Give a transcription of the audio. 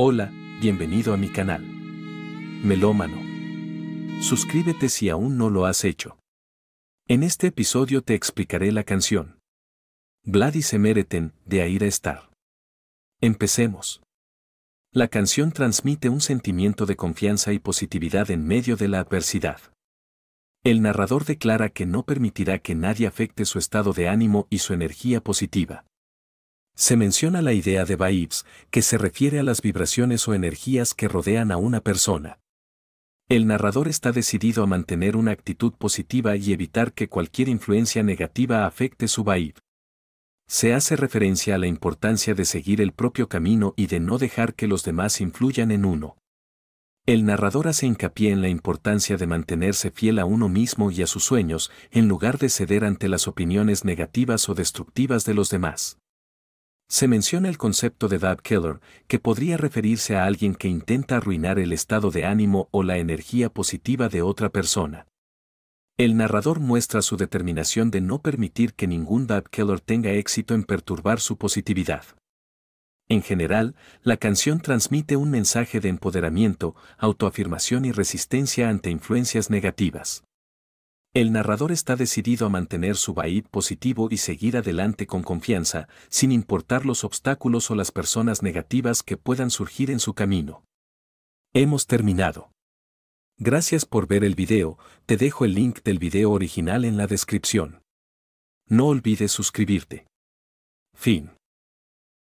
Hola, bienvenido a mi canal. Melómano. Suscríbete si aún no lo has hecho. En este episodio te explicaré la canción. Gladys méreten de Aira Estar. Empecemos. La canción transmite un sentimiento de confianza y positividad en medio de la adversidad. El narrador declara que no permitirá que nadie afecte su estado de ánimo y su energía positiva. Se menciona la idea de vibes, que se refiere a las vibraciones o energías que rodean a una persona. El narrador está decidido a mantener una actitud positiva y evitar que cualquier influencia negativa afecte su vibe. Se hace referencia a la importancia de seguir el propio camino y de no dejar que los demás influyan en uno. El narrador hace hincapié en la importancia de mantenerse fiel a uno mismo y a sus sueños, en lugar de ceder ante las opiniones negativas o destructivas de los demás. Se menciona el concepto de Dab Killer, que podría referirse a alguien que intenta arruinar el estado de ánimo o la energía positiva de otra persona. El narrador muestra su determinación de no permitir que ningún Dab Killer tenga éxito en perturbar su positividad. En general, la canción transmite un mensaje de empoderamiento, autoafirmación y resistencia ante influencias negativas. El narrador está decidido a mantener su vaiv positivo y seguir adelante con confianza, sin importar los obstáculos o las personas negativas que puedan surgir en su camino. Hemos terminado. Gracias por ver el video, te dejo el link del video original en la descripción. No olvides suscribirte. Fin.